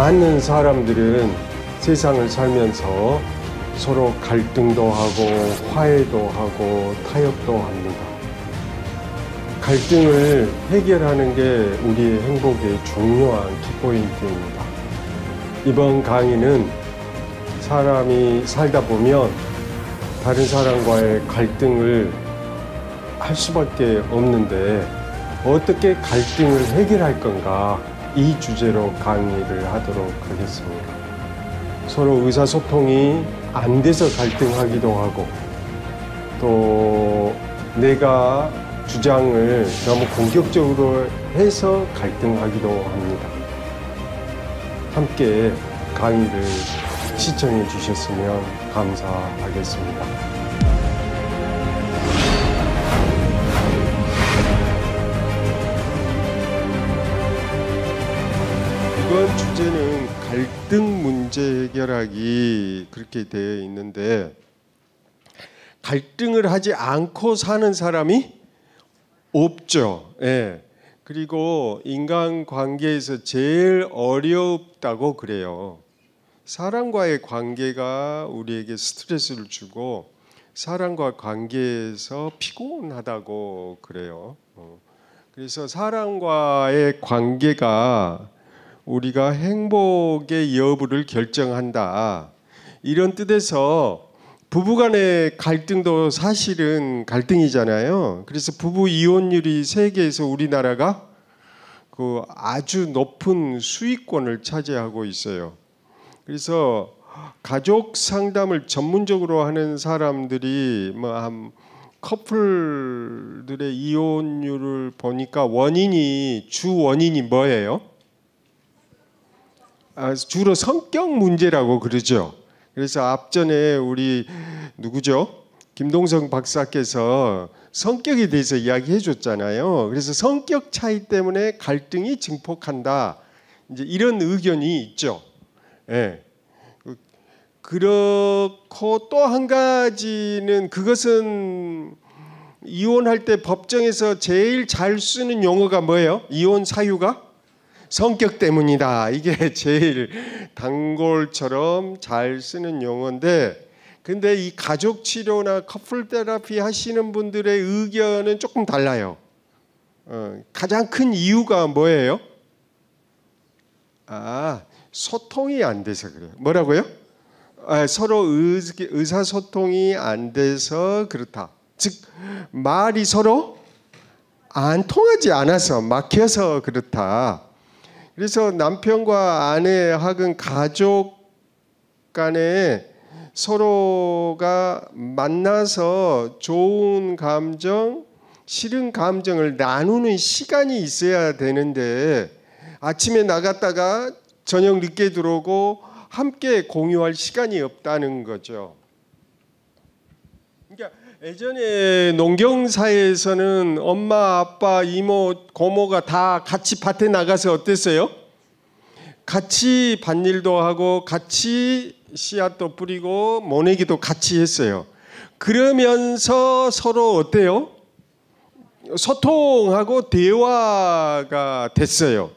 많은 사람들은 세상을 살면서 서로 갈등도 하고 화해도 하고 타협도 합니다. 갈등을 해결하는 게 우리의 행복의 중요한 키포인트입니다. 이번 강의는 사람이 살다 보면 다른 사람과의 갈등을 할 수밖에 없는데 어떻게 갈등을 해결할 건가 이 주제로 강의를 하도록 하겠습니다. 서로 의사소통이 안 돼서 갈등하기도 하고 또 내가 주장을 너무 공격적으로 해서 갈등하기도 합니다. 함께 강의를 시청해 주셨으면 감사하겠습니다. 이번 주제는 갈등 문제 해결하기 그렇게 되어 있는데 갈등을 하지 않고 사는 사람이 없죠. 예. 그리고 인간 관계에서 제일 어렵다고 그래요. 사람과의 관계가 우리에게 스트레스를 주고 사람과 관계에서 피곤하다고 그래요. 어. 그래서 사람과의 관계가 우리가 행복의 여부를 결정한다. 이런 뜻에서 부부간의 갈등도 사실은 갈등이잖아요. 그래서 부부 이혼율이 세계에서 우리나라가 그 아주 높은 수익권을 차지하고 있어요. 그래서 가족 상담을 전문적으로 하는 사람들이 뭐 한 커플들의 이혼율을 보니까 원인이 주 원인이 뭐예요? 아, 주로 성격 문제라고 그러죠. 그래서 앞전에 우리 누구죠? 김동성 박사께서 성격에 대해서 이야기해 줬잖아요. 그래서 성격 차이 때문에 갈등이 증폭한다. 이제 이런 의견이 있죠. 예. 그렇고 또 한 가지는 그것은 이혼할 때 법정에서 제일 잘 쓰는 용어가 뭐예요? 이혼 사유가? 성격 때문이다. 이게 제일 단골처럼 잘 쓰는 용어인데 근데 이 가족 치료나 커플 테라피 하시는 분들의 의견은 조금 달라요. 어, 가장 큰 이유가 뭐예요? 아, 소통이 안 돼서 그래요. 뭐라고요? 아, 서로 의, 의사소통이 안 돼서 그렇다. 즉, 말이 서로 안 통하지 않아서 막혀서 그렇다. 그래서 남편과 아내 혹은 가족 간에 서로가 만나서 좋은 감정, 싫은 감정을 나누는 시간이 있어야 되는데 아침에 나갔다가 저녁 늦게 들어오고 함께 공유할 시간이 없다는 거죠. 예전에 농경사에서는 엄마, 아빠, 이모, 고모가 다 같이 밭에 나가서 어땠어요? 같이 밭일도 하고 같이 씨앗도 뿌리고 모내기도 같이 했어요. 그러면서 서로 어때요? 소통하고 대화가 됐어요.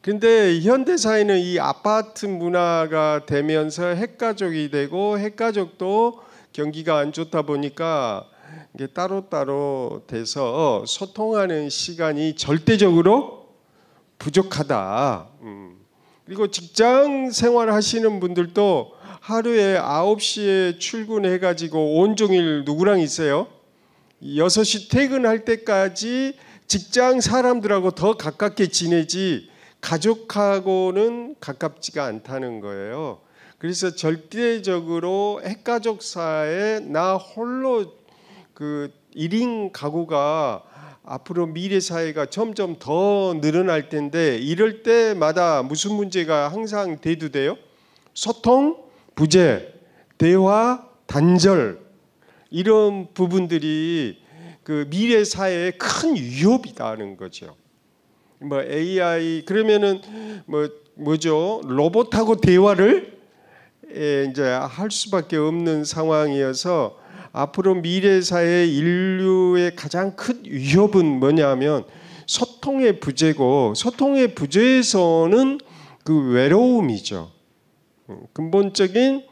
근데 현대 사회는 이 아파트 문화가 되면서 핵가족이 되고 핵가족도 경기가 안 좋다 보니까 이게 따로따로 돼서 소통하는 시간이 절대적으로 부족하다. 음. 그리고 직장 생활 하시는 분들도 하루에 9시에 출근해 가지고 온종일 누구랑 있어요? 6시 퇴근할 때까지 직장 사람들하고 더 가깝게 지내지 가족하고는 가깝지가 않다는 거예요. 그래서 절대적으로 핵가족 사회 나 홀로 그 1인 가구가 앞으로 미래 사회가 점점 더 늘어날 텐데 이럴 때마다 무슨 문제가 항상 대두돼요? 소통, 부재, 대화, 단절 이런 부분들이 그 미래 사회의 큰 위협이다는 거죠. 뭐 AI 그러면은 뭐 뭐죠? 로봇하고 대화를 예, 이제 할 수밖에 없는 상황이어서 앞으로 미래사회 인류의 가장 큰 위협은 뭐냐면 소통의 부재고 소통의 부재에서는 그 외로움이죠. 음, 근본적인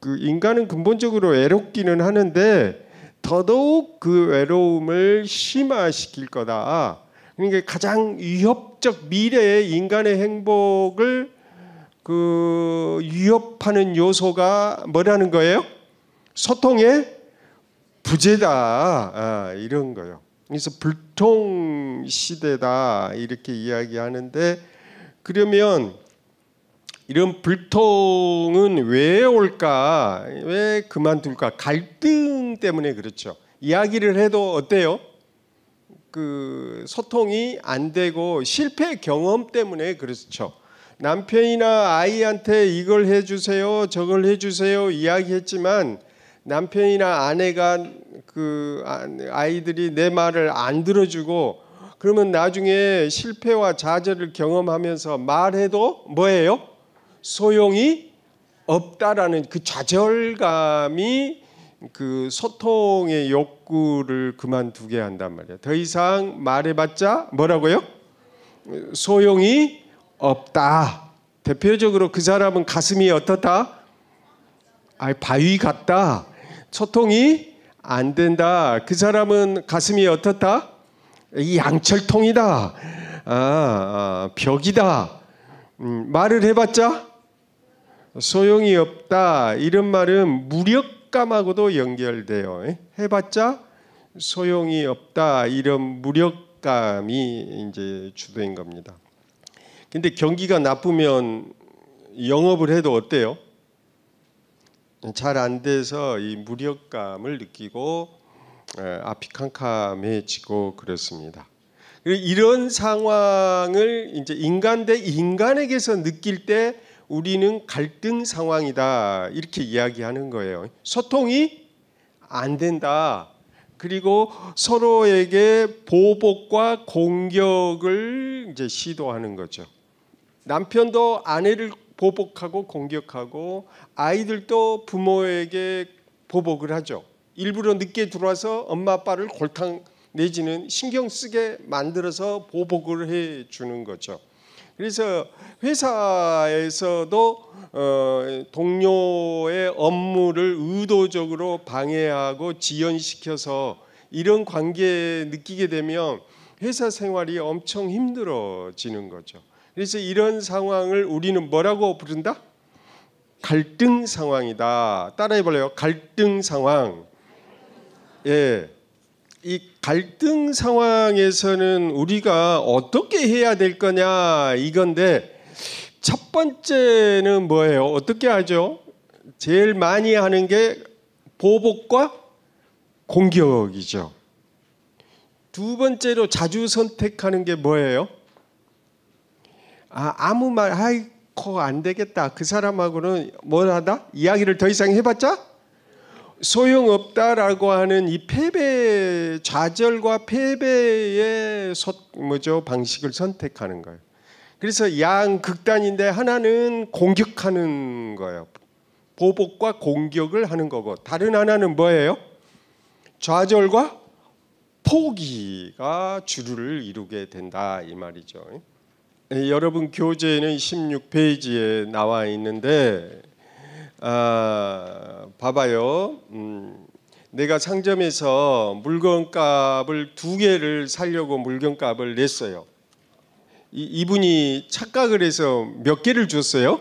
그 인간은 근본적으로 외롭기는 하는데 더더욱 그 외로움을 심화시킬 거다. 그러니까 가장 위협적 미래의 인간의 행복을 그 위협하는 요소가 뭐라는 거예요? 소통의 부재다 아, 이런 거요. 그래서 불통 시대다 이렇게 이야기하는데 그러면 이런 불통은 왜 올까? 왜 그만둘까? 갈등 때문에 그렇죠. 이야기를 해도 어때요? 그 소통이 안 되고 실패 경험 때문에 그렇죠. 남편이나 아이한테 이걸 해주세요, 저걸 해주세요 이야기했지만 남편이나 아내가 그 아, 아이들이 내 말을 안 들어주고 그러면 나중에 실패와 좌절을 경험하면서 말해도 뭐예요? 소용이 없다라는 그 좌절감이 그 소통의 욕구를 그만두게 한단 말이야더 이상 말해봤자 뭐라고요? 소용이 없다. 대표적으로 그 사람은 가슴이 어떻다? 아, 바위 같다. 소통이 안 된다. 그 사람은 가슴이 어떻다? 양철통이다. 아, 아 벽이다. 음, 말을 해봤자 소용이 없다. 이런 말은 무력감하고도 연결돼요. 예? 해봤자 소용이 없다. 이런 무력감이 이제 주된 겁니다. 근데 경기가 나쁘면 영업을 해도 어때요? 잘 안 돼서 이 무력감을 느끼고 아피캄캄해지고 그렇습니다. 이런 상황을 이제 인간 대 인간에게서 느낄 때 우리는 갈등 상황이다 이렇게 이야기하는 거예요. 소통이 안 된다. 그리고 서로에게 보복과 공격을 이제 시도하는 거죠. 남편도 아내를 보복하고 공격하고 아이들도 부모에게 보복을 하죠. 일부러 늦게 들어와서 엄마 아빠를 골탕 내지는 신경 쓰게 만들어서 보복을 해 주는 거죠. 그래서 회사에서도 어, 동료의 업무를 의도적으로 방해하고 지연시켜서 이런 관계 느끼게 되면 회사 생활이 엄청 힘들어지는 거죠. 그래서 이런 상황을 우리는 뭐라고 부른다? 갈등 상황이다. 따라해 볼래요? 갈등 상황. 예. 이 갈등 상황에서는 우리가 어떻게 해야 될 거냐 이건데 첫 번째는 뭐예요? 어떻게 하죠? 제일 많이 하는 게 보복과 공격이죠. 두 번째로 자주 선택하는 게 뭐예요? 아, 아무 말 아이코 안 되겠다. 그 사람하고는 뭘하다 이야기를 더 이상 해봤자 소용없다라고 하는 이 패배 좌절과 패배의 소, 뭐죠 방식을 선택하는 거예요. 그래서 양 극단인데 하나는 공격하는 거예요. 보복과 공격을 하는 거고 다른 하나는 뭐예요? 좌절과 포기가 주류를 이루게 된다 이 말이죠. 예, 여러분 교재에는 16페이지에 나와 있는데 아, 봐봐요. 음, 내가 상점에서 물건값을 두 개를 살려고 물건값을 냈어요. 이, 분이 착각을 해서 몇 개를 줬어요?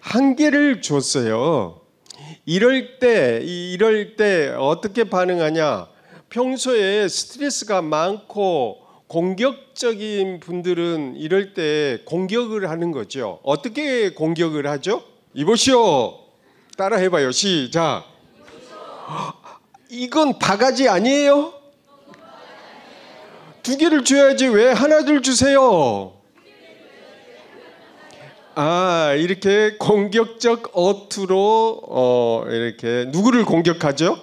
한 개를 줬어요. 이럴 때 이럴 때 어떻게 반응하냐? 평소에 스트레스가 많고 공격적인 분들은 이럴 때 공격을 하는 거죠. 어떻게 공격을 하죠? 이보시오. 따라 해봐요. 시작. 이건 바가지 아니에요? 두 개를 줘야지 왜 하나를 주세요? 아, 이렇게 공격적 어투로 어, 이렇게 누구를 공격하죠?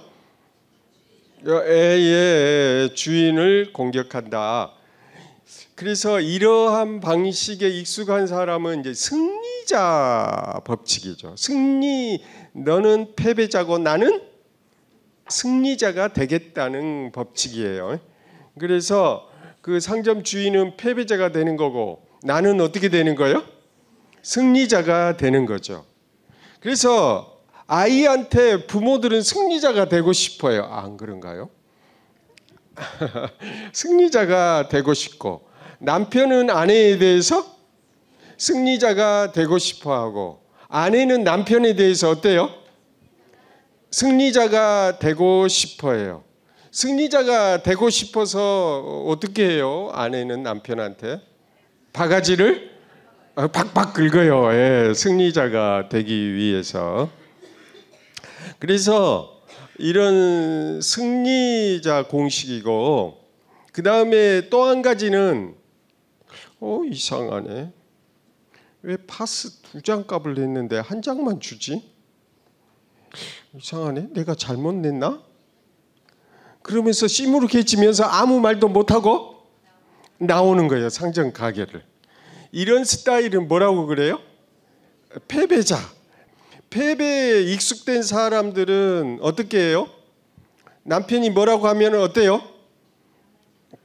예, 예, 예, 주인을 공격한다. 그래서 이러한 방식에 익숙한 사람은 이제 승리자 법칙이죠. 승리 너는 패배자고 나는 승리자가 되겠다는 법칙이에요. 그래서 그 상점 주인은 패배자가 되는 거고 나는 어떻게 되는 거예요? 승리자가 되는 거죠. 그래서 아이한테 부모들은 승리자가 되고 싶어요. 아, 안 그런가요? 승리자가 되고 싶고 남편은 아내에 대해서 승리자가 되고 싶어 하고 아내는 남편에 대해서 어때요? 승리자가 되고 싶어 해요. 승리자가 되고 싶어서 어떻게 해요? 아내는 남편한테 바가지를 박박 아, 긁어요. 예, 승리자가 되기 위해서. 그래서 이런 승리자 공식이고 그 다음에 또 한 가지는 어 이상하네. 왜 파스 두 장 값을 냈는데 한 장만 주지? 이상하네. 내가 잘못 냈나? 그러면서 심으로 개치면서 아무 말도 못하고 나오는 거예요. 상점 가게를. 이런 스타일은 뭐라고 그래요? 패배자. 패배에 익숙된 사람들은 어떻게 해요? 남편이 뭐라고 하면 어때요?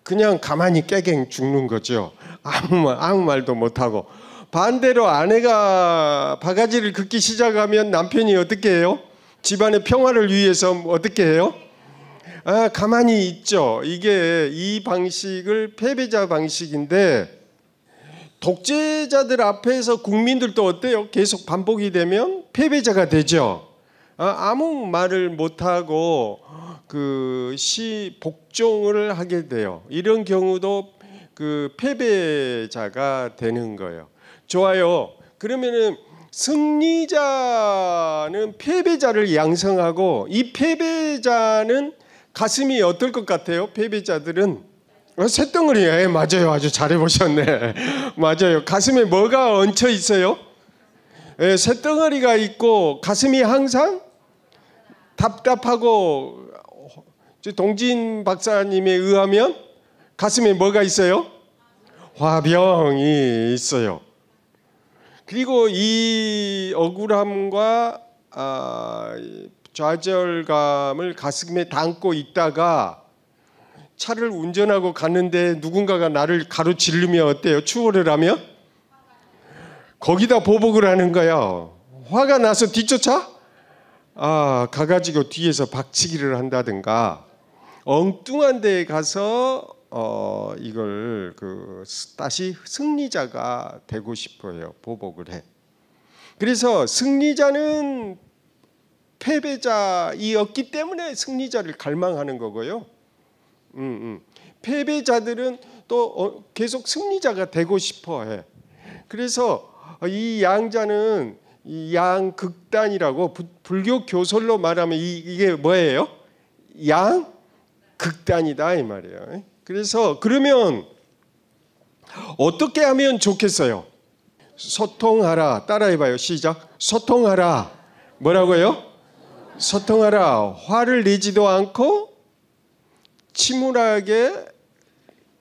그냥 가만히 깨갱 죽는 거죠. 아무 말 아무 말도 못 하고 반대로 아내가 바가지를 긋기 시작하면 남편이 어떻게 해요? 집안의 평화를 위해서 어떻게 해요? 아, 가만히 있죠. 이게 이 방식을 패배자 방식인데 독재자들 앞에서 국민들도 어때요? 계속 반복이 되면 패배자가 되죠. 아, 아무 말을 못하고 그 시 복종을 하게 돼요. 이런 경우도 그 패배자가 되는 거예요. 좋아요. 그러면은 승리자는 패배자를 양성하고 이 패배자는 가슴이 어떨 것 같아요? 패배자들은 어, 새덩어리예요. 예, 맞아요. 아주 잘해 보셨네. 맞아요. 가슴에 뭐가 얹혀 있어요? 예, 새덩어리가 있고 가슴이 항상 답답하고 어, 동진 박사님에 의하면 가슴에 뭐가 있어요? 화병이 있어요. 그리고 이 억울함과 아, 좌절감을 가슴에 담고 있다가 차를 운전하고 갔는데 누군가가 나를 가로질르며 어때요? 추월을 하며? 거기다 보복을 하는 거야. 화가 나서 뒤쫓아? 아, 가가지고 뒤에서 박치기를 한다든가 엉뚱한 데 가서 어, 이걸 그 다시 승리자가 되고 싶어요. 보복을 해. 그래서 승리자는 패배자이었기 때문에 승리자를 갈망하는 거고요. 음, 음. 패배자들은 또 어, 계속 승리자가 되고 싶어 해. 그래서 이 양자는 이 양극단이라고 불교 교설로 말하면 이, 이, 게 뭐예요? 양극단이다 이 말이에요. 그래서 그러면 어떻게 하면 좋겠어요? 소통하라. 따라해봐요. 시작. 소통하라. 뭐라고요? 소통하라. 화를 내지도 않고 침울하게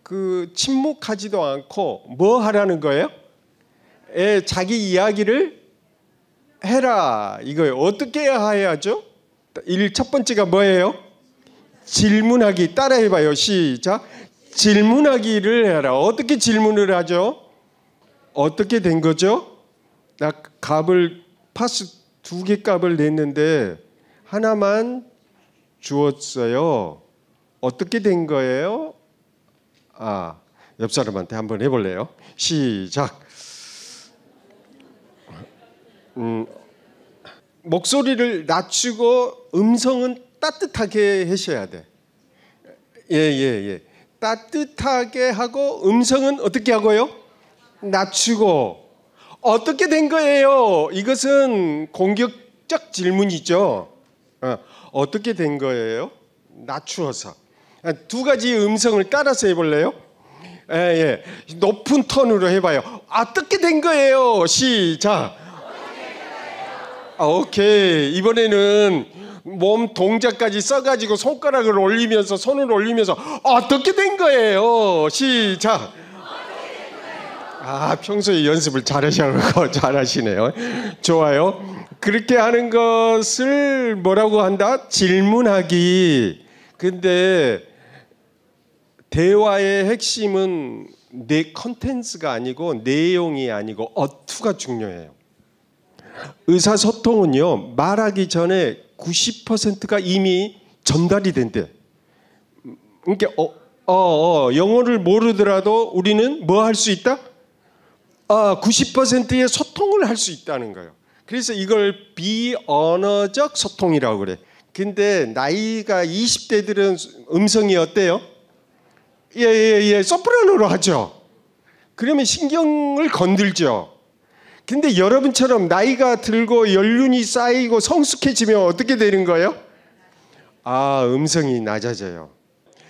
그 침묵하지도 않고 뭐 하라는 거예요? 에, 자기 이야기를 해라. 이거예요. 어떻게 해야 하죠? 일 첫 번째가 뭐예요? 질문하기 따라해봐요. 시작. 질문하기를 해라. 어떻게 질문을 하죠? 어떻게 된 거죠? 나 값을 파스 두 개 값을 냈는데 하나만 주었어요. 어떻게 된 거예요? 아, 옆 사람한테 한번 해볼래요? 시작. 음, 목소리를 낮추고 음성은 따뜻하게 하셔야 돼. 예, 예, 예. 따뜻하게 하고 음성은 어떻게 하고요? 낮추고. 어떻게 된 거예요? 이것은 공격적 질문이죠. 어, 떻게된 거예요? 낮추어서. 아, 두 가지 음성을 따라서 해볼래요? 예, 예. 높은 톤으로 해봐요. 어떻게 된 거예요? 시작. 아, 오케이. 이번에는 몸 동작까지 써가지고 손가락을 올리면서 손을 올리면서 어떻게 된 거예요? 시작. 아, 평소에 연습을 잘하셔서 잘하시네요. 좋아요. 그렇게 하는 것을 뭐라고 한다? 질문하기. 근데 대화의 핵심은 내 컨텐츠가 아니고 내용이 아니고 어투가 중요해요. 의사소통은요, 말하기 전에 90%가 이미 전달이 된대. 그러니까 어, 어, 어 영어를 모르더라도 우리는 뭐 할 수 있다? 아, 90%의 소통을 할 수 있다는 거예요. 그래서 이걸 비언어적 소통이라고 그래. 근데 나이가 20대들은 음성이 어때요? 예, 예, 예. 소프라노로 하죠. 그러면 신경을 건들죠. 근데 여러분처럼 나이가 들고 연륜이 쌓이고 성숙해지면 어떻게 되는 거예요? 아, 음성이 낮아져요.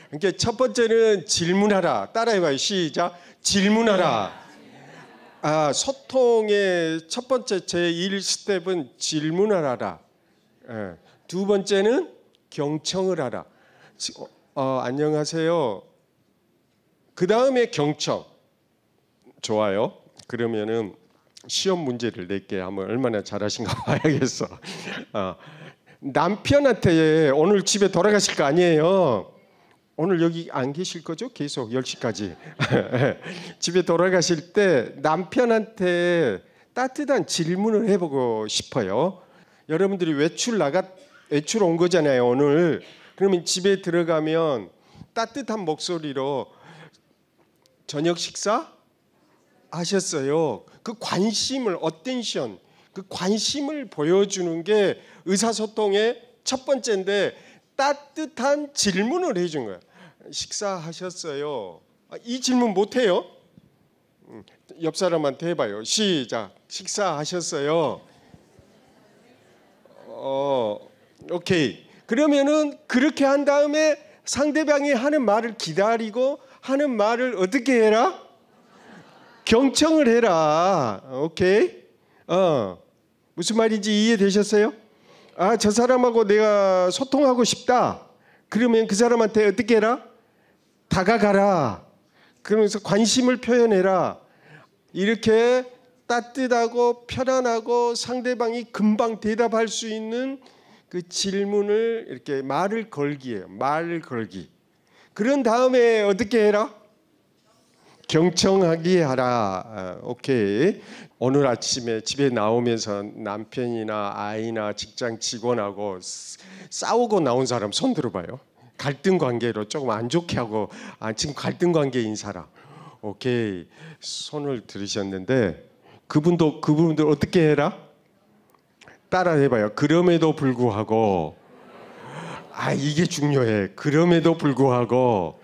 그러니까 첫 번째는 질문하라. 따라해봐요. 시작. 질문하라. 아, 소통의 첫 번째 제1 스텝은 질문하라. 예. 두 번째는 경청을 하라. 어, 어, 안녕하세요. 그 다음에 경청. 좋아요. 그러면은 시험 문제를 낼게 하면 얼마나 잘하신가 봐야겠어. 어. 남편한테 오늘 집에 돌아가실 거 아니에요. 오늘 여기 안 계실 거죠? 계속 10시까지. 집에 돌아가실 때 남편한테 따뜻한 질문을 해보고 싶어요. 여러분들이 외출 나갔, 외출 온 거잖아요, 오늘. 그러면 집에 들어가면 따뜻한 목소리로 저녁 식사? 하셨어요. 그 관심을 어텐션 그 관심을 보여주는 게 의사소통의 첫 번째인데 따뜻한 질문을 해준 거예요. 식사하셨어요. 아, 이 질문 못 해요? 음, 옆 사람한테 해봐요. 시작. 식사하셨어요. 어, 오케이. 그러면은 그렇게 한 다음에 상대방이 하는 말을 기다리고 하는 말을 어떻게 해라? 경청을 해라. 오케이? 어. 무슨 말인지 이해되셨어요? 아, 저 사람하고 내가 소통하고 싶다. 그러면 그 사람한테 어떻게 해라? 다가가라. 그러면서 관심을 표현해라. 이렇게 따뜻하고 편안하고 상대방이 금방 대답할 수 있는 그 질문을 이렇게 말을 걸기에요. 말을 걸기. 그런 다음에 어떻게 해라? 경청하기 하라. 아, 오케이. 오늘 아침에 집에 나오면서 남편이나 아이나 직장 직원하고 싸우고 나온 사람 손 들어봐요. 갈등 관계로 조금 안 좋게 하고 아, 지금 갈등 관계인 사람. 오케이. 손을 들으셨는데 그분도 그분들 어떻게 해라? 따라 해봐요. 그럼에도 불구하고 아 이게 중요해. 그럼에도 불구하고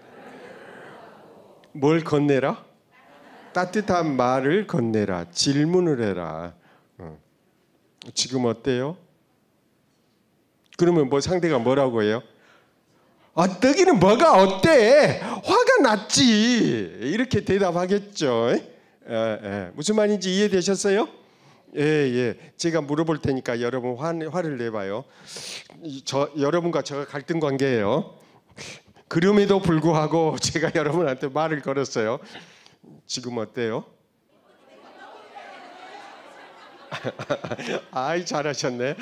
뭘 건네라? 따뜻한 말을 건네라. 질문을 해라. 어. 지금 어때요? 그러면 뭐 상대가 뭐라고 해요? 어떡이는 아, 뭐가 어때? 화가 났지. 이렇게 대답하겠죠. 에, 에. 무슨 말인지 이해되셨어요? 예, 예. 제가 물어볼 테니까 여러분 화, 화를 내봐요. 저, 여러분과 제가 갈등 관계예요. 그럼에도 불구하고 제가 여러분한테 말을 걸었어요. 지금 어때요? 아이 잘하셨네.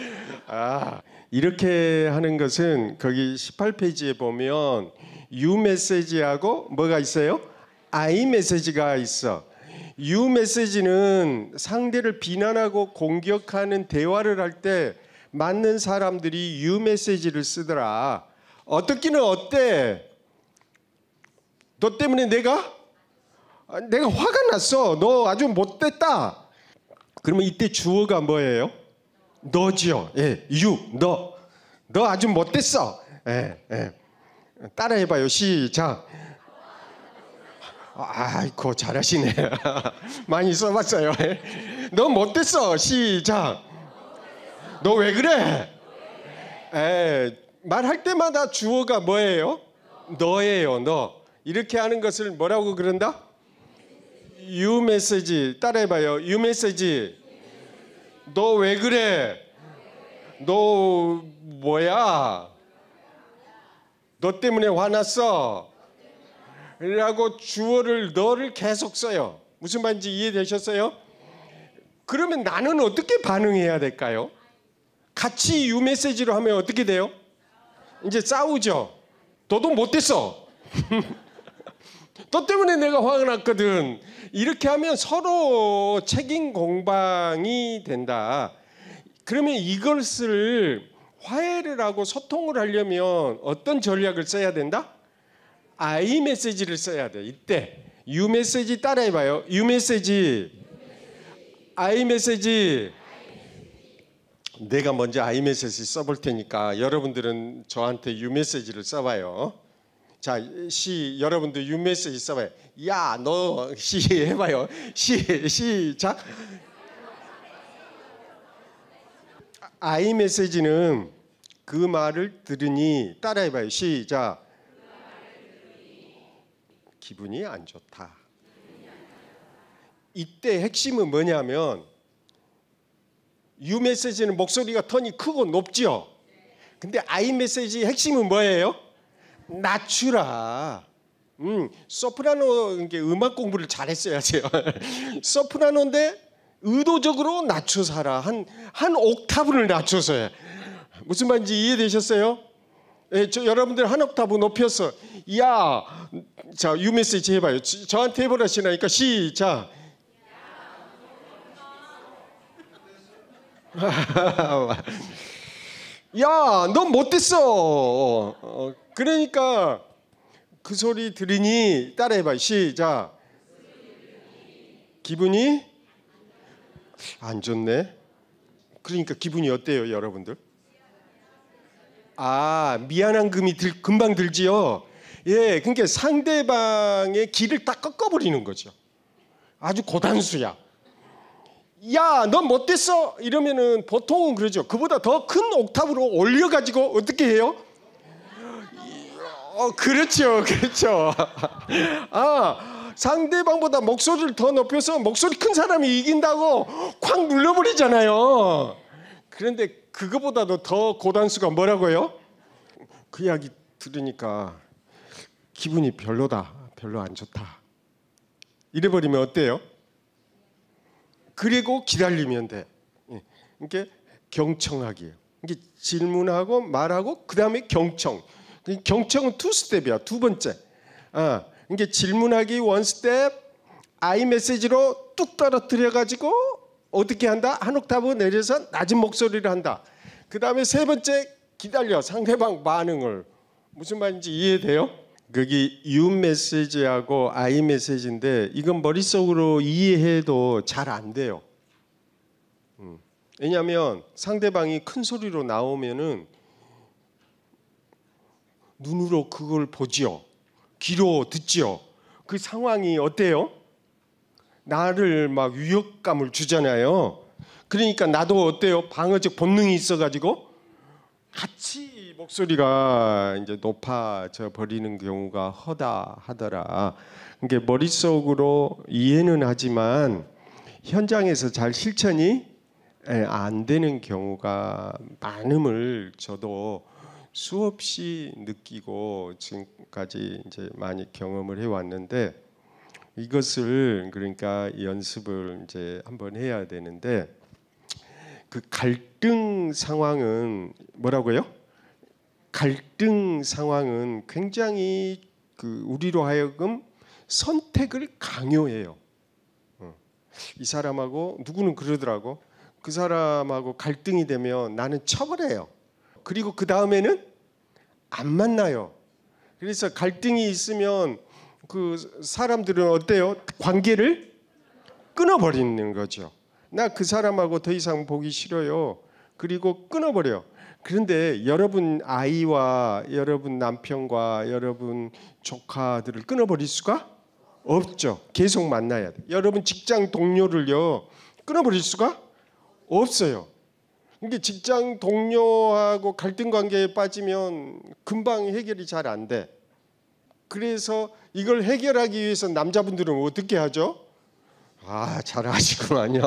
아, 이렇게 하는 것은 거기 18페이지에 보면 유 메시지하고 뭐가 있어요? 아이 메시지가 있어. 유 메시지는 상대를 비난하고 공격하는 대화를 할 때 맞는 사람들이 유 메시지를 쓰더라. 어떻기는 어때? 너 때문에 내가 아, 내가 화가 났어. 너 아주 못됐다. 그러면 이때 주어가 뭐예요? 너지요. 예, 유, 너. 너 아주 못됐어. 예, 예. 따라해봐요. 시작. 아이고, 잘하시네. 많이 써봤어요. 너 못됐어. 시작. 너 왜 그래? 에, 예, 말할 때마다 주어가 뭐예요? 너예요, 너. 이렇게 하는 것을 뭐라고 그런다? 유 메시지. 따라해봐요. 유 메시지. 너 왜 그래? 너 뭐야? 너 때문에 화났어? 라고 주어를 너를 계속 써요. 무슨 말인지 이해되셨어요? 그러면 나는 어떻게 반응해야 될까요? 같이 유 메시지로 하면 어떻게 돼요? 이제 싸우죠. 너도 못됐어. 너 때문에 내가 화가 났거든. 이렇게 하면 서로 책임 공방이 된다. 그러면 이것을 화해를 하고 소통을 하려면 어떤 전략을 써야 된다? 아이 메시지를 써야 돼. 이때 유 메시지 따라해봐요. 유 메시지, 아이 메시지. 내가 먼저 아이메시지 써볼 테니까 여러분들은 저한테 유메시지를 써봐요. 자, 시 여러분들 유메시지 써봐요. 야, 너 시 해봐요. 시 시작. 아이메시지는 그 말을 들으니 따라해봐요. 시작. 기분이 안 좋다. 이때 핵심은 뭐냐면 유 메시지는 목소리가 턴이 크고 높지요. 근데 아이 메시지의 핵심은 뭐예요? 낮추라. 음, 소프라노 음악 공부를 잘했어야죠. 소프라노인데 의도적으로 낮춰 살아 한한 옥타브를 낮춰서 해. 무슨 말인지 이해되셨어요? 예, 저 여러분들 한 옥타브 높여서 야, 자, 유 메시지 해봐요. 저, 저한테 해보라 시나니까 시작. 야, 넌 못됐어. 어, 그러니까 그 소리 들으니 따라해봐. 시작. 기분이 안 좋네. 그러니까 기분이 어때요, 여러분들? 아, 미안한 금이 들, 금방 들지요. 예, 그러니까 상대방의 길을 딱 꺾어버리는 거죠. 아주 고단수야. 야, 넌 못됐어! 이러면은 보통은 그러죠. 그보다 더 큰 옥탑으로 올려가지고 어떻게 해요? 어, 그렇죠. 그렇죠. 아, 상대방보다 목소리를 더 높여서 목소리 큰 사람이 이긴다고 쾅 눌러버리잖아요. 그런데 그것보다도더 고단수가 뭐라고요? 그 이야기 들으니까 기분이 별로다. 별로 안 좋다. 이래버리면 어때요? 그리고 기다리면 돼. 예. 이게 경청하기. 이게 질문하고 말하고 그 다음에 경청. 경청은 투 스텝이야. 두 번째. 아, 이게 질문하기 원 스텝, 아이 메시지로 뚝 떨어뜨려 가지고 어떻게 한다? 한 옥타브 내려서 낮은 목소리를 한다. 그 다음에 세 번째 기다려 상대방 반응을 무슨 말인지 이해돼요? 거기 U 메시지하고 아이 메시지인데 이건 머릿속으로 이해해도 잘 안 돼요. 음. 왜냐하면 상대방이 큰 소리로 나오면은 눈으로 그걸 보지요, 귀로 듣지요. 그 상황이 어때요? 나를 막 위협감을 주잖아요. 그러니까 나도 어때요? 방어적 본능이 있어가지고 같이 목소리가 이제 높아져 버리는 경우가 허다하더라. 이게 그러니까 머릿속으로 이해는 하지만 현장에서 잘 실천이 예, 안 되는 경우가 많음을 저도 수없이 느끼고 지금까지 이제 많이 경험을 해 왔는데 이것을 그러니까 연습을 이제 한번 해야 되는데 그 갈등 상황은 뭐라고요? 갈등 상황은 굉장히 그 우리로 하여금 선택을 강요해요. 어. 이 사람하고 누구는 그러더라고. 그 사람하고 갈등이 되면 나는 처벌해요. 그리고 그 다음에는 안 만나요. 그래서 갈등이 있으면 그 사람들은 어때요? 관계를 끊어버리는 거죠. 나 그 사람하고 더 이상 보기 싫어요. 그리고 끊어버려. 그런데 여러분 아이와 여러분 남편과 여러분 조카들을 끊어버릴 수가 없죠. 계속 만나야 돼. 여러분 직장 동료를요 끊어버릴 수가 없어요. 이게 직장 동료하고 갈등 관계에 빠지면 금방 해결이 잘 안 돼. 그래서 이걸 해결하기 위해서 남자분들은 어떻게 하죠? 아, 잘 아시구만요.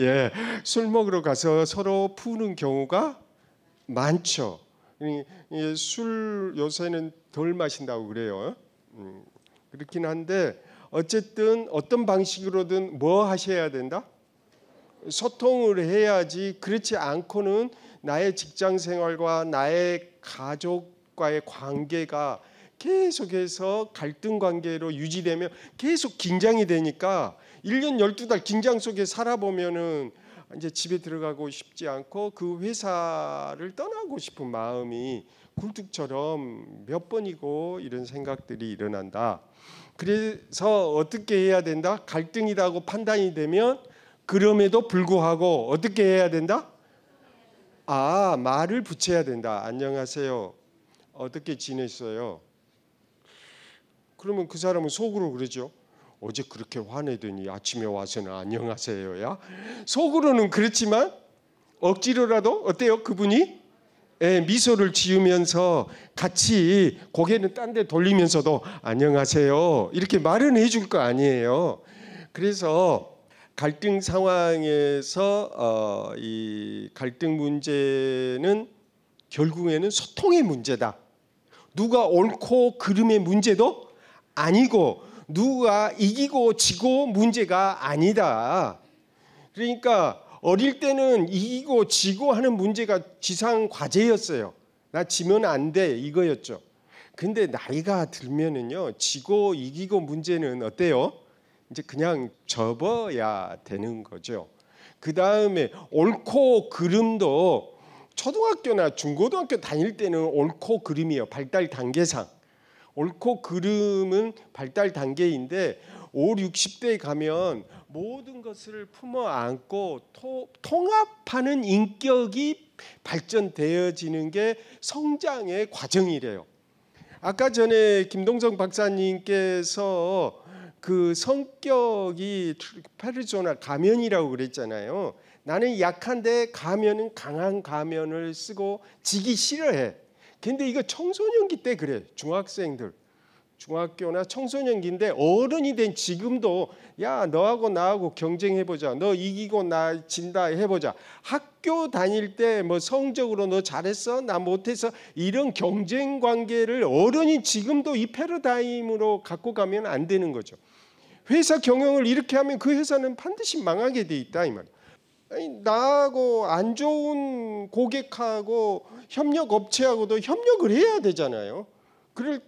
예. 술 먹으러 가서 서로 푸는 경우가 많죠. 술 요새는 덜 마신다고 그래요. 음, 그렇긴 한데 어쨌든 어떤 방식으로든 뭐 하셔야 된다? 소통을 해야지 그렇지 않고는 나의 직장 생활과 나의 가족과의 관계가 계속해서 갈등 관계로 유지되면 계속 긴장이 되니까 1년 12달 긴장 속에 살아보면은 이제 집에 들어가고 싶지 않고 그 회사를 떠나고 싶은 마음이 굴뚝처럼 몇 번이고 이런 생각들이 일어난다. 그래서 어떻게 해야 된다? 갈등이라고 판단이 되면 그럼에도 불구하고 어떻게 해야 된다? 아, 말을 붙여야 된다. 안녕하세요. 어떻게 지냈어요? 그러면 그 사람은 속으로 그러죠. 어제 그렇게 화내더니 아침에 와서는 안녕하세요야. 속으로는 그렇지만 억지로라도 어때요? 그분이 예, 미소를 지으면서 같이 고개는 딴데 돌리면서도 안녕하세요. 이렇게 말은 해줄 거 아니에요. 그래서 갈등 상황에서 어, 이 갈등 문제는 결국에는 소통의 문제다. 누가 옳고 그름의 문제도 아니고 누가 이기고 지고 문제가 아니다. 그러니까 어릴 때는 이기고 지고 하는 문제가 지상 과제였어요. 나 지면 안 돼. 이거였죠. 근데 나이가 들면은요. 지고 이기고 문제는 어때요? 이제 그냥 접어야 되는 거죠. 그 다음에 옳고 그름도 초등학교나 중고등학교 다닐 때는 옳고 그름이에요. 발달 단계상. 옳고 그름은 발달 단계인데 5, 60대에 가면 모든 것을 품어 안고 토, 통합하는 인격이 발전되어지는 게 성장의 과정이래요. 아까 전에 김동성 박사님께서 그 성격이 페르조나 가면이라고 그랬잖아요. 나는 약한데 가면은 강한 가면을 쓰고 지기 싫어해. 근데 이거 청소년기 때 그래. 중학생들. 중학교나 청소년기인데 어른이 된 지금도 야 너하고 나하고 경쟁해보자 너 이기고 나 진다 해보자 학교 다닐 때 뭐 성적으로 너 잘했어 나 못해서 이런 경쟁 관계를 어른이 지금도 이 패러다임으로 갖고 가면 안 되는 거죠 회사 경영을 이렇게 하면 그 회사는 반드시 망하게 돼 있다 이 말이에요 나하고 안 좋은 고객하고 협력 업체하고도 협력을 해야 되잖아요. 그럴,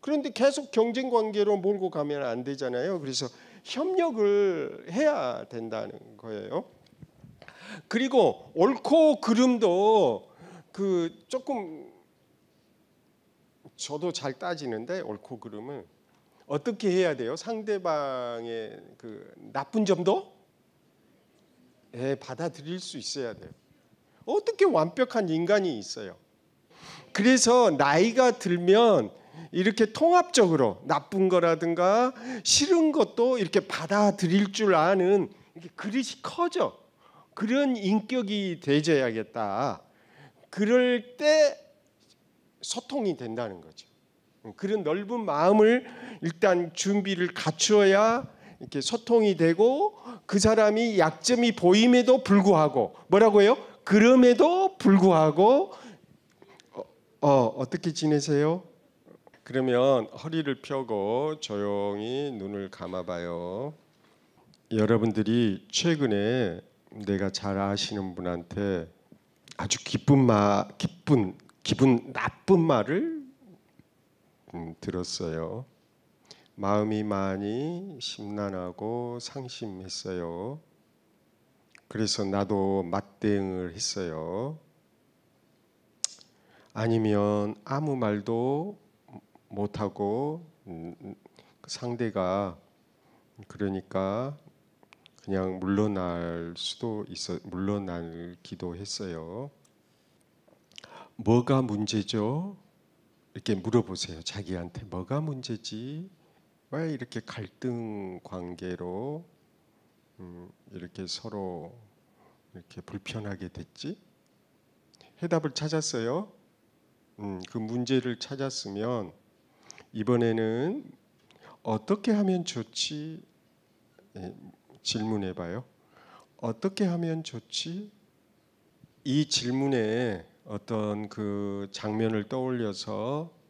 그런데 계속 경쟁 관계로 몰고 가면 안 되잖아요. 그래서 협력을 해야 된다는 거예요. 그리고 옳고 그름도 그 조금 저도 잘 따지는데 옳고 그름은 어떻게 해야 돼요? 상대방의 그 나쁜 점도 예, 받아들일 수 있어야 돼요. 어떻게 완벽한 인간이 있어요? 그래서 나이가 들면 이렇게 통합적으로 나쁜 거라든가 싫은 것도 이렇게 받아들일 줄 아는 이렇게 그릇이 커져. 그런 인격이 되져야겠다. 그럴 때 소통이 된다는 거죠. 그런 넓은 마음을 일단 준비를 갖추어야 이렇게 소통이 되고 그 사람이 약점이 보임에도 불구하고 뭐라고요? 그럼에도 불구하고 어, 어 어떻게 지내세요? 그러면 허리를 펴고 조용히 눈을 감아봐요. 여러분들이 최근에 내가 잘 아시는 분한테 아주 기쁜 말, 기쁜 기분 나쁜 말을 음, 들었어요. 마음이 많이 심란하고 상심했어요. 그래서 나도 맞대응을 했어요. 아니면 아무 말도 못하고 음, 그 상대가 그러니까 그냥 물러날 수도 있어 물러날기도 했어요. 뭐가 문제죠? 이렇게 물어보세요. 자기한테 뭐가 문제지? 왜 이렇게 갈등 관계로 음, 이렇게 서로 이렇게 불편하게 됐지? 해답을 찾았어요. 음, 그 문제를 찾았으면 이번에는 어떻게 하면 좋지? 네, 예, 질문해봐요. 어떻게 하면 좋지? 이 질문에 어떤 그 장면을 떠올려서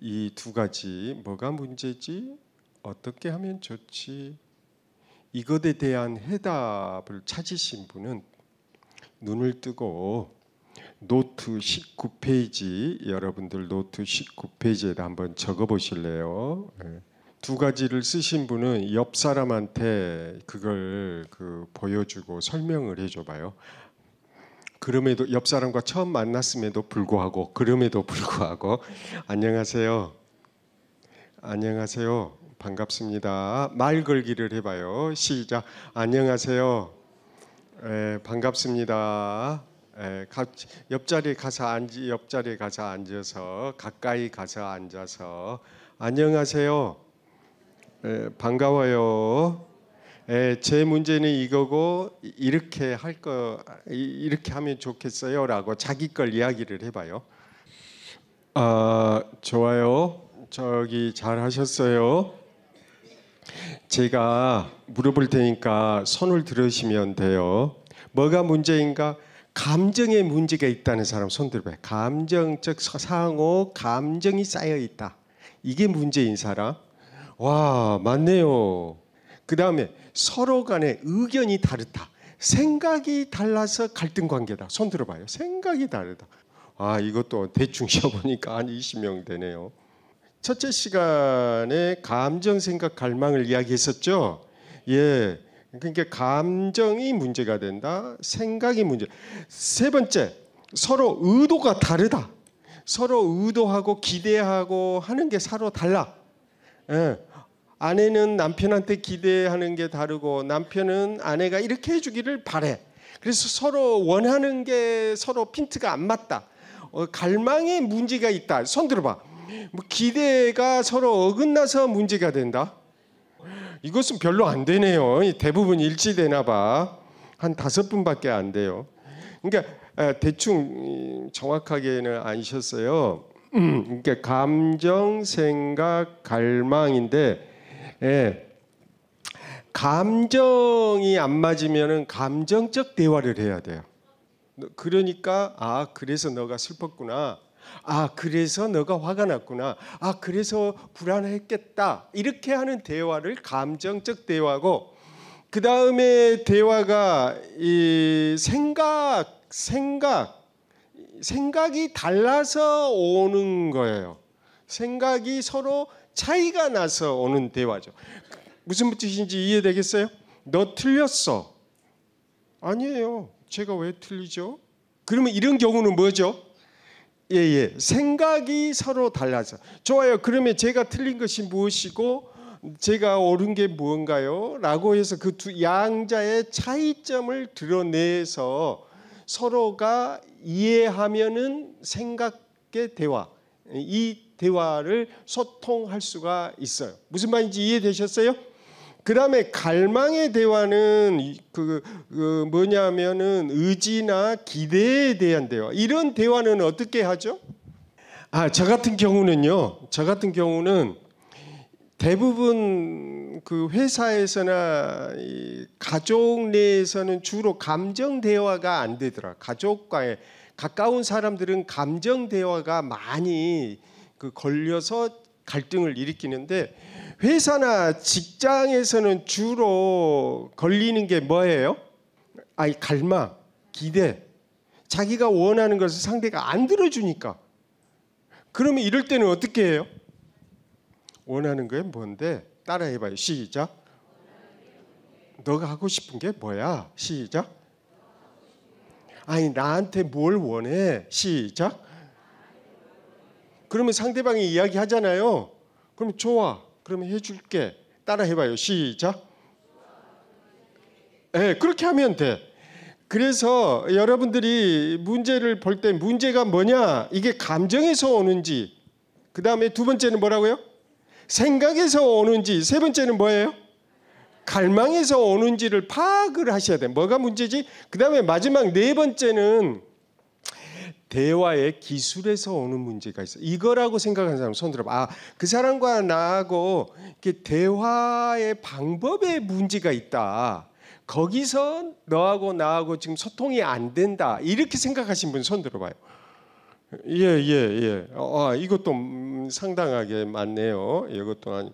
이두 가지 뭐가 문제지 어떻게 하면 좋지 이것에 대한 해답을 찾으신 분은 눈을 뜨고 노트 19페이지 여러분들 노트 19페이지에다 한번 적어 보실래요? 예. 두 가지를 쓰신 분은 옆 사람한테 그걸 그 보여주고 설명을 해줘봐요. 그럼에도 옆 사람과 처음 만났음에도 불구하고 그럼에도 불구하고 안녕하세요. 안녕하세요. 반갑습니다. 말 걸기를 해봐요. 시작. 안녕하세요. 에, 예, 반갑습니다. 에, 예, 가, 옆자리에 가서 앉 옆자리에 가서 앉아서 가까이 가서 앉아서 안녕하세요. 에, 예, 반가워요. 예, 제 문제는 이거고 이렇게 할 거 이렇게 하면 좋겠어요라고 자기 걸 이야기를 해봐요. 아 좋아요. 저기 잘 하셨어요. 제가 물어볼 테니까 손을 들으시면 돼요. 뭐가 문제인가? 감정의 문제가 있다는 사람 손 들어봐요. 감정적 상호 감정이 쌓여 있다. 이게 문제인 사람. 와 맞네요. 그 다음에 서로 간의 의견이 다르다. 생각이 달라서 갈등 관계다. 손 들어봐요. 생각이 다르다. 아, 이것도 대충 쉬어보니까 한 20명 되네요. 첫째 시간에 감정, 생각, 갈망을 이야기했었죠. 예. 그러니까 감정이 문제가 된다. 생각이 문제. 세 번째, 서로 의도가 다르다. 서로 의도하고 기대하고 하는 게 서로 달라. 예. 아내는 남편한테 기대하는 게 다르고 남편은 아내가 이렇게 해주기를 바래. 그래서 서로 원하는 게 서로 핀트가 안 맞다. 어, 갈망에 문제가 있다. 손 들어봐. 뭐 기대가 서로 어긋나서 문제가 된다. 이것은 별로 안 되네요. 대부분 일치되나 봐. 한 다섯 분밖에 안 돼요. 그러니까 대충 정확하게는 아니셨어요. 음, 그러니까 감정, 생각, 갈망인데 예, 감정이 안 맞으면은 감정적 대화를 해야 돼요. 그러니까 아 그래서 너가 슬펐구나. 아 그래서 너가 화가 났구나. 아 그래서 불안했겠다. 이렇게 하는 대화를 감정적 대화고 그 다음에 대화가 이 생각 생각 생각이 달라서 오는 거예요. 생각이 서로 차이가 나서 오는 대화죠. 무슨 뜻인지 이해되겠어요? 너 틀렸어. 아니에요. 제가 왜 틀리죠? 그러면 이런 경우는 뭐죠? 예, 예. 생각이 서로 달라서. 좋아요. 그러면 제가 틀린 것이 무엇이고 제가 옳은 게 무언가요? 라고 해서 그 두 양자의 차이점을 드러내서 서로가 이해하면은 생각의 대화. 이 대화를 소통할 수가 있어요. 무슨 말인지 이해되셨어요? 그 다음에 갈망의 대화는 그, 그 뭐냐면은 의지나 기대에 대한 대화. 이런 대화는 어떻게 하죠? 아, 저 같은 경우는요. 저 같은 경우는 대부분 그 회사에서나 가족 내에서는 주로 감정 대화가 안 되더라. 가족과의 가까운 사람들은 감정 대화가 많이 그 걸려서 갈등을 일으키는데 회사나 직장에서는 주로 걸리는 게 뭐예요? 아니 갈망, 기대. 자기가 원하는 것을 상대가 안 들어주니까. 그러면 이럴 때는 어떻게 해요? 원하는 게 뭔데? 따라해봐요. 시작. 너가 하고 싶은 게 뭐야? 시작. 아니 나한테 뭘 원해? 시작. 그러면 상대방이 이야기하잖아요. 그럼 좋아. 그러면 해줄게. 따라 해봐요. 시작. 예, 네, 그렇게 하면 돼. 그래서 여러분들이 문제를 볼 때 문제가 뭐냐? 이게 감정에서 오는지. 그 다음에 두 번째는 뭐라고요? 생각에서 오는지. 세 번째는 뭐예요? 갈망에서 오는지를 파악을 하셔야 돼. 뭐가 문제지? 그 다음에 마지막 네 번째는 대화의 기술에서 오는 문제가 있어. 이거라고 생각하는 사람 손 들어봐. 아, 그 사람과 나하고 이렇게 대화의 방법에 문제가 있다. 거기서 너하고 나하고 지금 소통이 안 된다. 이렇게 생각하신 분 손 들어봐요. 예, 예, 예. 어, 아, 이것도 음, 상당하게 많네요. 이것도 아니.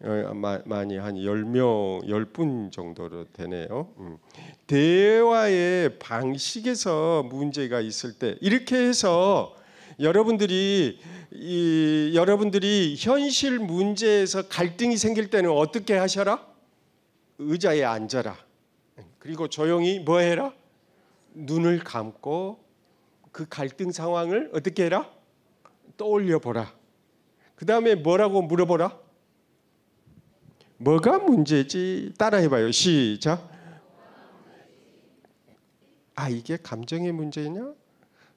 어, 많이 한 10명, 10분 정도로 되네요. 음. 대화의 방식에서 문제가 있을 때 이렇게 해서 여러분들이 이, 여러분들이 현실 문제에서 갈등이 생길 때는 어떻게 하셔라? 의자에 앉아라. 그리고 조용히 뭐 해라? 눈을 감고 그 갈등 상황을 어떻게 해라? 떠올려 보라. 그 다음에 뭐라고 물어보라? 뭐가 문제지? 따라해봐요. 시작. 아 이게 감정의 문제냐?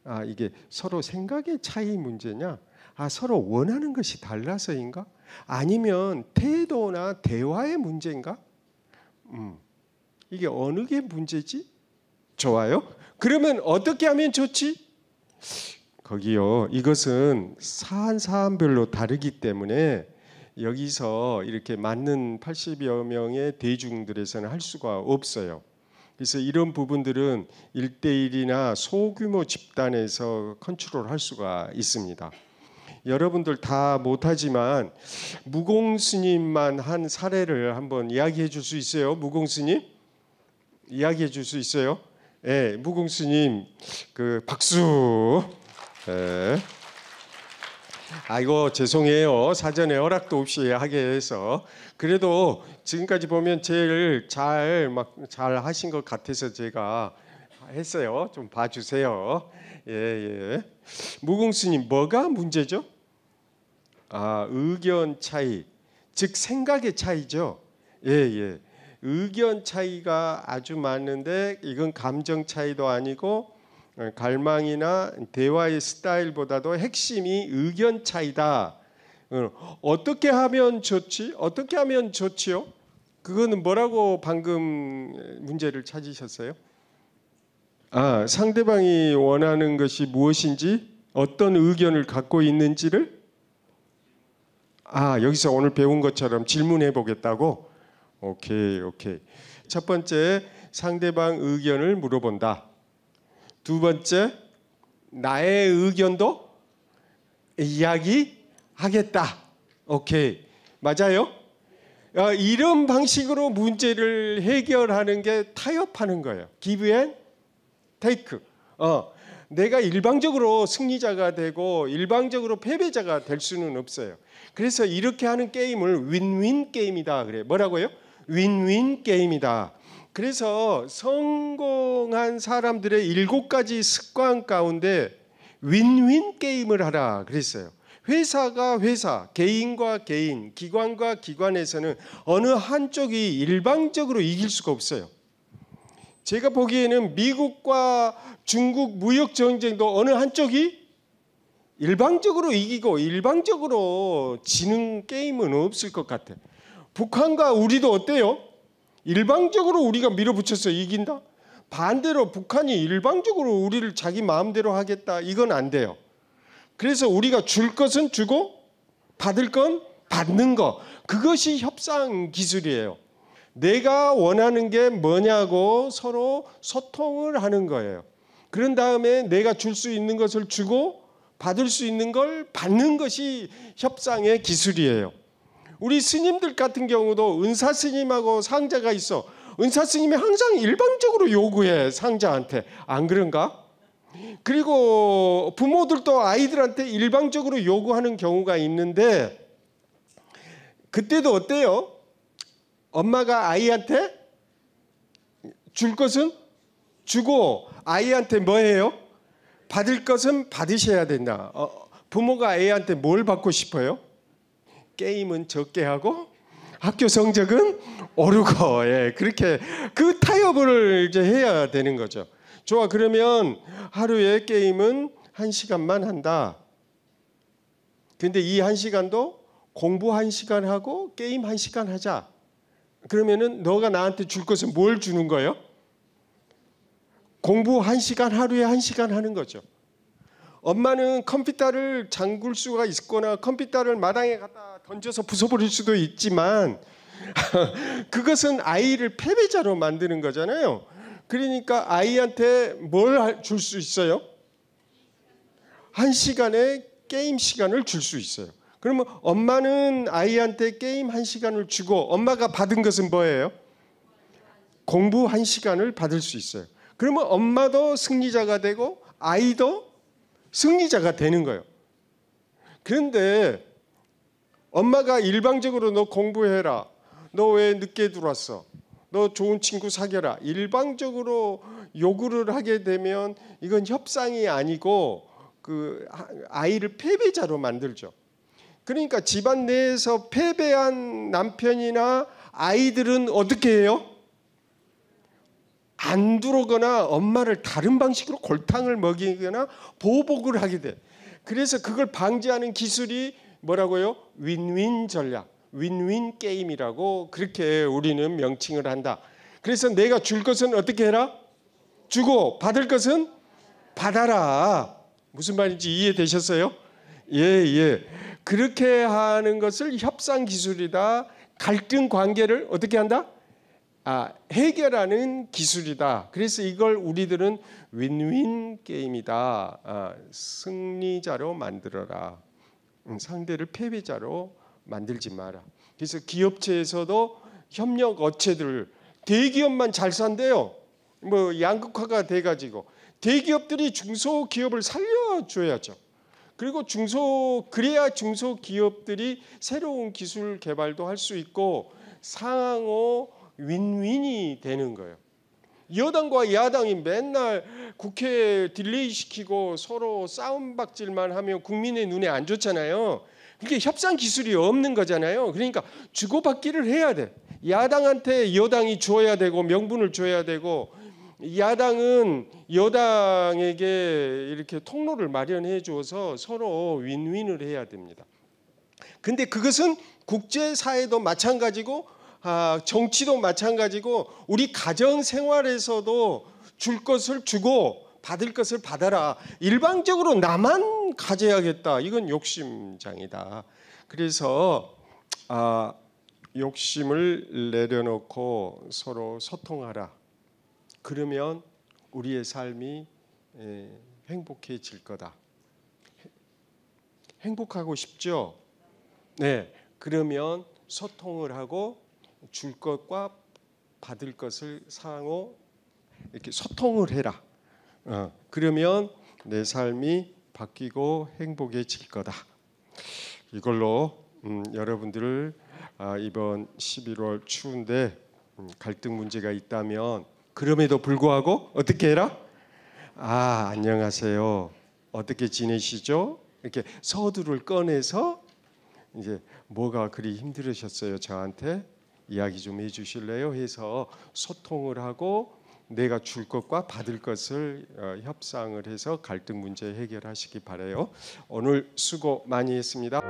아 이게 서로 생각의 차이 문제냐? 아 서로 원하는 것이 달라서인가? 아니면 태도나 대화의 문제인가? 음 이게 어느 게 문제지? 좋아요. 그러면 어떻게 하면 좋지? 거기요. 이것은 사안 사안별로 다르기 때문에 여기서 이렇게 맞는 80여 명의 대중들에서는 할 수가 없어요. 그래서 이런 부분들은 일대일이나 소규모 집단에서 컨트롤 할 수가 있습니다. 여러분들 다 못하지만 무공스님만 한 사례를 한번 이야기해 줄 수 있어요? 무공스님? 이야기해 줄 수 있어요? 예, 무공스님, 그 박수. 예. 아이고 죄송해요. 사전에 허락도 없이 하게 해서 그래도 지금까지 보면 제일 잘 막 잘 하신 것 같아서 제가 했어요. 좀 봐주세요. 예 예. 무공수님 뭐가 문제죠? 아 의견 차이, 즉 생각의 차이죠. 예 예. 의견 차이가 아주 많은데 이건 감정 차이도 아니고 갈망이나 대화의 스타일보다도 핵심이 의견 차이다. 어, 어떻게 하면 좋지? 어떻게 하면 좋지요? 그거는 뭐라고 방금 문제를 찾으셨어요? 아, 상대방이 원하는 것이 무엇인지 어떤 의견을 갖고 있는지를 아, 여기서 오늘 배운 것처럼 질문해 보겠다고? 오케이, 오케이. 첫 번째, 상대방 의견을 물어본다. 두 번째 나의 의견도 이야기하겠다. 오케이. 맞아요? 아, 이런 방식으로 문제를 해결하는 게 타협하는 거예요. 기브 앤 테이크. 어, 내가 일방적으로 승리자가 되고 일방적으로 패배자가 될 수는 없어요. 그래서 이렇게 하는 게임을 윈윈 게임이다 그래. 뭐라고요? 윈윈 게임이다. 그래서 성공한 사람들의 일곱 가지 습관 가운데 윈윈 게임을 하라 그랬어요. 회사가 회사, 개인과 개인, 기관과 기관에서는 어느 한쪽이 일방적으로 이길 수가 없어요. 제가 보기에는 미국과 중국 무역 전쟁도 어느 한쪽이 일방적으로 이기고 일방적으로 지는 게임은 없을 것 같아. 북한과 우리도 어때요? 일방적으로 우리가 밀어붙여서 이긴다? 반대로 북한이 일방적으로 우리를 자기 마음대로 하겠다. 이건 안 돼요. 그래서 우리가 줄 것은 주고 받을 건 받는 거. 그것이 협상 기술이에요. 내가 원하는 게 뭐냐고 서로 소통을 하는 거예요. 그런 다음에 내가 줄 수 있는 것을 주고 받을 수 있는 걸 받는 것이 협상의 기술이에요. 우리 스님들 같은 경우도 은사 스님하고 상자가 있어. 은사 스님이 항상 일방적으로 요구해 상자한테 안 그런가? 그리고 부모들도 아이들한테 일방적으로 요구하는 경우가 있는데 그때도 어때요? 엄마가 아이한테 줄 것은 주고 아이한테 뭐 해요? 받을 것은 받으셔야 된다. 어, 부모가 아한테뭘 받고 싶어요? 게임은 적게 하고 학교 성적은 오르고 예, 그렇게 그 타협을 이제 해야 되는 거죠. 좋아 그러면 하루에 게임은 한 시간만 한다. 근데 이 한 시간도 공부 한 시간 하고 게임 한 시간 하자. 그러면은 너가 나한테 줄 것은 뭘 주는 거예요? 공부 한 시간 하루에 한 시간 하는 거죠. 엄마는 컴퓨터를 잠글 수가 있거나 컴퓨터를 마당에 갖다 던져서 부숴버릴 수도 있지만 그것은 아이를 패배자로 만드는 거잖아요. 그러니까 아이한테 뭘 줄 수 있어요? 한 시간의 게임 시간을 줄 수 있어요. 그러면 엄마는 아이한테 게임 한 시간을 주고 엄마가 받은 것은 뭐예요? 공부 한 시간을 받을 수 있어요. 그러면 엄마도 승리자가 되고 아이도 승리자가 되는 거예요. 그런데 엄마가 일방적으로 너 공부해라. 너 왜 늦게 들어왔어? 너 좋은 친구 사귀라 일방적으로 요구를 하게 되면 이건 협상이 아니고 그 아이를 패배자로 만들죠. 그러니까 집안 내에서 패배한 남편이나 아이들은 어떻게 해요? 안 들어오거나 엄마를 다른 방식으로 골탕을 먹이거나 보복을 하게 돼. 그래서 그걸 방지하는 기술이 뭐라고요? 윈윈 전략, 윈윈 게임이라고 그렇게 우리는 명칭을 한다. 그래서 내가 줄 것은 어떻게 해라? 주고 받을 것은 받아라. 무슨 말인지 이해되셨어요? 예, 예. 그렇게 하는 것을 협상 기술이다. 갈등 관계를 어떻게 한다? 아, 해결하는 기술이다. 그래서 이걸 우리들은 윈윈 게임이다. 아, 승리자로 만들어라. 음, 상대를 패배자로 만들지 마라. 그래서 기업체에서도 협력 업체들 대기업만 잘 산대요. 뭐 양극화가 돼가지고 대기업들이 중소기업을 살려줘야죠. 그리고 중소 그래야 중소기업들이 새로운 기술 개발도 할 수 있고 상호 윈윈이 되는 거예요. 여당과 야당이 맨날 국회 딜레이 시키고 서로 싸움박질만 하면 국민의 눈에 안 좋잖아요. 그게 협상 기술이 없는 거잖아요. 그러니까 주고받기를 해야 돼. 야당한테 여당이 줘야 되고 명분을 줘야 되고 야당은 여당에게 이렇게 통로를 마련해 줘서 서로 윈윈을 해야 됩니다. 근데 그것은 국제사회도 마찬가지고 아, 정치도 마찬가지고 우리 가정 생활에서도 줄 것을 주고 받을 것을 받아라. 일방적으로 나만 가져야겠다. 이건 욕심장이다. 그래서 아, 욕심을 내려놓고 서로 소통하라. 그러면 우리의 삶이 에, 행복해질 거다. 행복하고 싶죠? 네. 그러면 소통을 하고 줄 것과 받을 것을 상호 이렇게 소통을 해라. 어, 그러면 내 삶이 바뀌고 행복해질 거다. 이걸로 음, 여러분들을 아, 이번 11월 추운데 음, 갈등 문제가 있다면 그럼에도 불구하고 어떻게 해라? 아 안녕하세요. 어떻게 지내시죠? 이렇게 서두를 꺼내서 이제 뭐가 그리 힘들으셨어요 저한테 이야기 좀 해주실래요? 해서 소통을 하고 내가 줄 것과 받을 것을 어, 협상을 해서 갈등 문제 해결하시기 바래요. 오늘 수고 많이 했습니다.